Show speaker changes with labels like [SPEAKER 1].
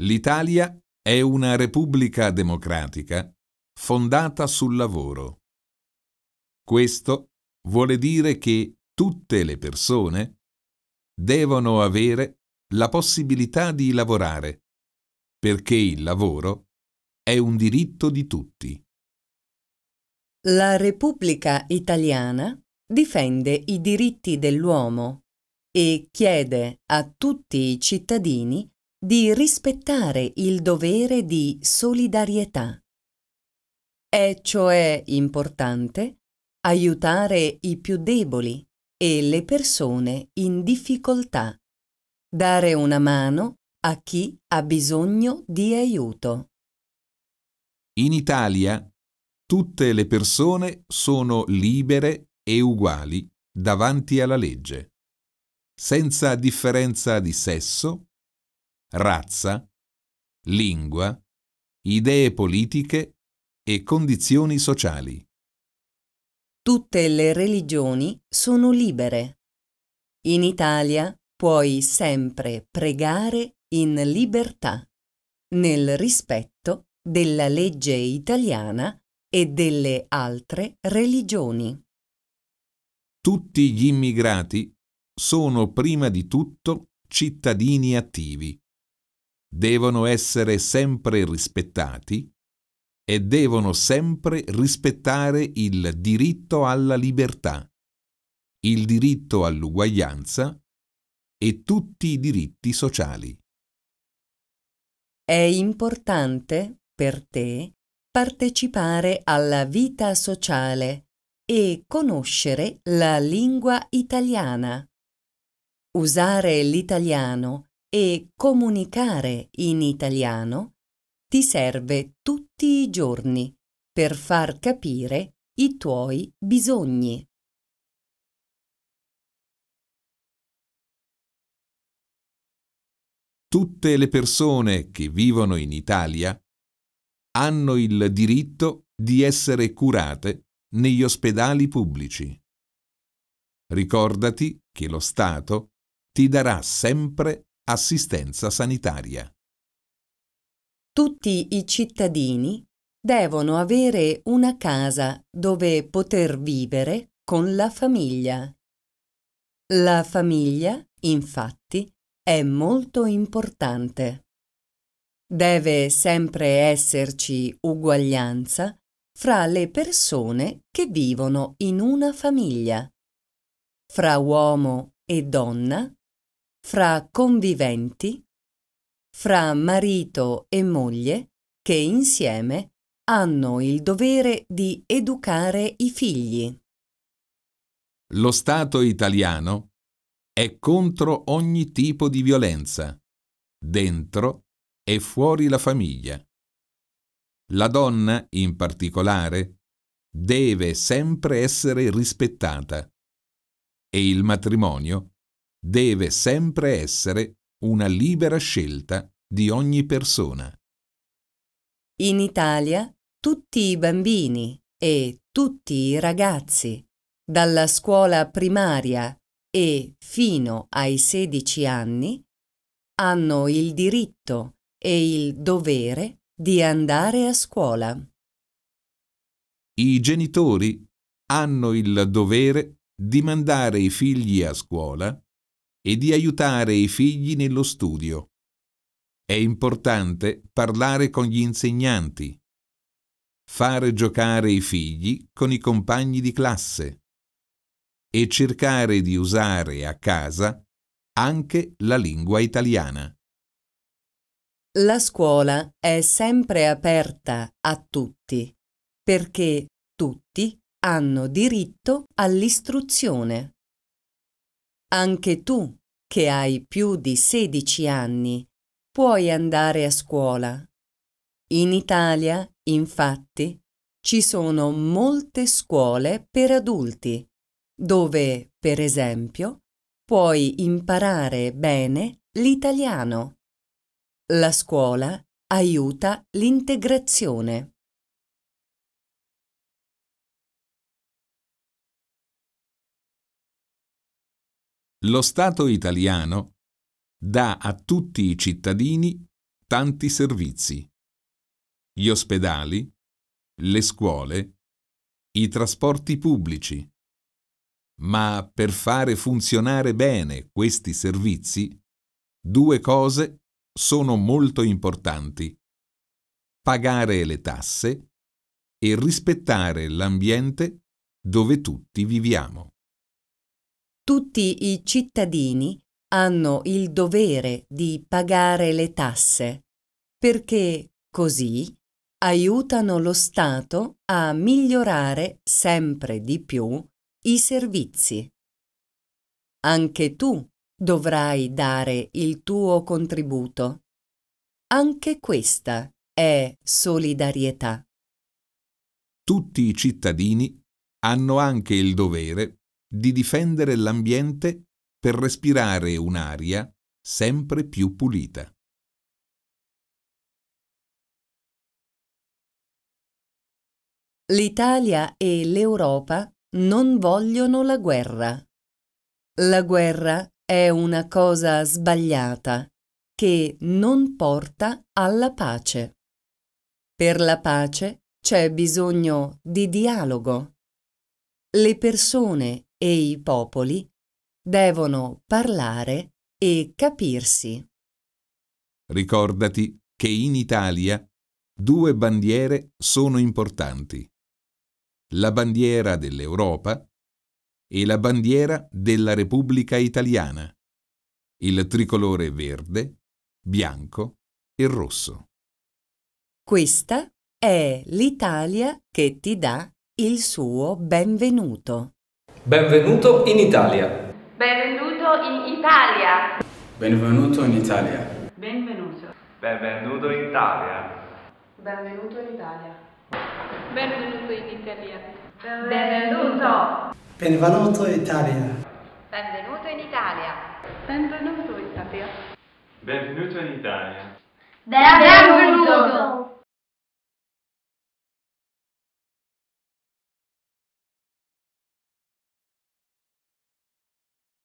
[SPEAKER 1] L'Italia è una repubblica democratica fondata sul lavoro. Questo vuole dire che tutte le persone devono avere la possibilità di lavorare perché il lavoro è un diritto di tutti.
[SPEAKER 2] La Repubblica Italiana difende i diritti dell'uomo e chiede a tutti i cittadini di rispettare il dovere di solidarietà. È cioè importante aiutare i più deboli e le persone in difficoltà, dare una mano a chi ha bisogno di aiuto.
[SPEAKER 1] In Italia tutte le persone sono libere e uguali davanti alla legge, senza differenza di sesso, razza, lingua, idee politiche e condizioni sociali.
[SPEAKER 2] Tutte le religioni sono libere. In Italia puoi sempre pregare in libertà, nel rispetto della legge italiana e delle altre religioni.
[SPEAKER 1] Tutti gli immigrati sono prima di tutto cittadini attivi. Devono essere sempre rispettati e devono sempre rispettare il diritto alla libertà, il diritto all'uguaglianza e tutti i diritti sociali.
[SPEAKER 2] È importante per te partecipare alla vita sociale e conoscere la lingua italiana. Usare l'italiano e comunicare in italiano ti serve tutti i giorni per far capire i tuoi bisogni. Tutte le
[SPEAKER 1] persone che vivono in Italia hanno il diritto di essere curate negli ospedali pubblici. Ricordati che lo Stato ti darà sempre assistenza sanitaria.
[SPEAKER 2] Tutti i cittadini devono avere una casa dove poter vivere con la famiglia. La famiglia, infatti, è molto importante. Deve sempre esserci uguaglianza fra le persone che vivono in una famiglia, fra uomo e donna, fra conviventi, fra marito e moglie che insieme hanno il dovere di educare i figli.
[SPEAKER 1] Lo Stato italiano è contro ogni tipo di violenza, dentro e fuori la famiglia. La donna, in particolare, deve sempre essere rispettata e il matrimonio deve sempre essere una libera scelta di ogni persona.
[SPEAKER 2] In Italia tutti i bambini e tutti i ragazzi, dalla scuola primaria e fino ai 16 anni hanno il diritto e il dovere di andare a scuola.
[SPEAKER 1] I genitori hanno il dovere di mandare i figli a scuola e di aiutare i figli nello studio. È importante parlare con gli insegnanti, fare giocare i figli con i compagni di classe e cercare di usare a casa anche la lingua italiana.
[SPEAKER 2] La scuola è sempre aperta a tutti perché tutti hanno diritto all'istruzione. Anche tu, che hai più di 16 anni, puoi andare a scuola. In Italia, infatti, ci sono molte scuole per adulti dove, per esempio, puoi imparare bene l'italiano. La scuola aiuta l'integrazione. Lo Stato italiano dà a tutti i cittadini
[SPEAKER 1] tanti servizi. Gli ospedali, le scuole, i trasporti pubblici, ma per fare funzionare bene questi servizi, due cose sono molto importanti. Pagare le tasse e rispettare l'ambiente dove tutti viviamo.
[SPEAKER 2] Tutti i cittadini hanno il dovere di pagare le tasse perché così aiutano lo Stato a migliorare sempre di più i servizi. Anche tu dovrai dare il tuo contributo. Anche questa è solidarietà.
[SPEAKER 1] Tutti i cittadini hanno anche il dovere di difendere l'ambiente
[SPEAKER 2] per respirare un'aria sempre più pulita. L'Italia e l'Europa non vogliono la guerra. La guerra è una cosa sbagliata che non porta alla pace. Per la pace c'è bisogno di dialogo. Le persone e i popoli devono parlare e capirsi.
[SPEAKER 1] Ricordati che in Italia due bandiere sono importanti la bandiera dell'Europa e la bandiera della Repubblica Italiana, il tricolore verde, bianco e rosso.
[SPEAKER 2] Questa è l'Italia che ti dà il suo benvenuto. Benvenuto in Italia. Benvenuto in Italia. Benvenuto in Italia. Benvenuto.
[SPEAKER 1] Benvenuto in Italia.
[SPEAKER 2] Benvenuto in Italia. Benvenuto in Italia. Benvenuto. Benvenuto in Italia. Benvenuto in Italia. Benvenuto in Italia. Benvenuto in Italia. Benvenuto.